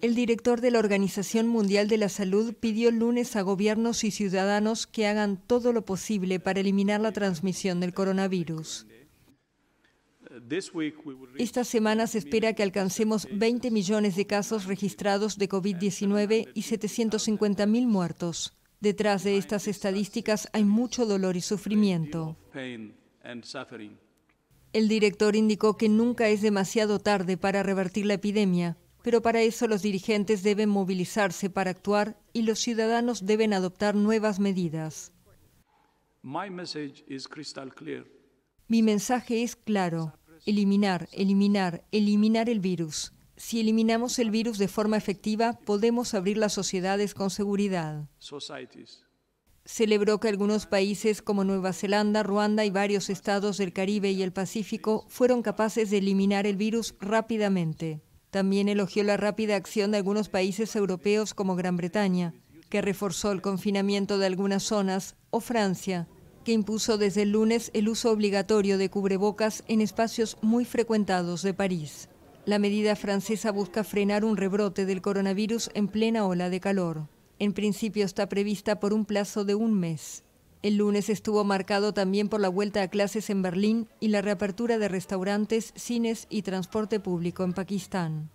El director de la Organización Mundial de la Salud pidió el lunes a gobiernos y ciudadanos que hagan todo lo posible para eliminar la transmisión del coronavirus. Esta semana se espera que alcancemos 20 millones de casos registrados de COVID-19 y 750.000 muertos. Detrás de estas estadísticas hay mucho dolor y sufrimiento. El director indicó que nunca es demasiado tarde para revertir la epidemia, pero para eso los dirigentes deben movilizarse para actuar y los ciudadanos deben adoptar nuevas medidas. Mi mensaje es claro. Eliminar, eliminar, eliminar el virus. Si eliminamos el virus de forma efectiva, podemos abrir las sociedades con seguridad celebró que algunos países como Nueva Zelanda, Ruanda y varios estados del Caribe y el Pacífico fueron capaces de eliminar el virus rápidamente. También elogió la rápida acción de algunos países europeos como Gran Bretaña, que reforzó el confinamiento de algunas zonas, o Francia, que impuso desde el lunes el uso obligatorio de cubrebocas en espacios muy frecuentados de París. La medida francesa busca frenar un rebrote del coronavirus en plena ola de calor. En principio está prevista por un plazo de un mes. El lunes estuvo marcado también por la vuelta a clases en Berlín y la reapertura de restaurantes, cines y transporte público en Pakistán.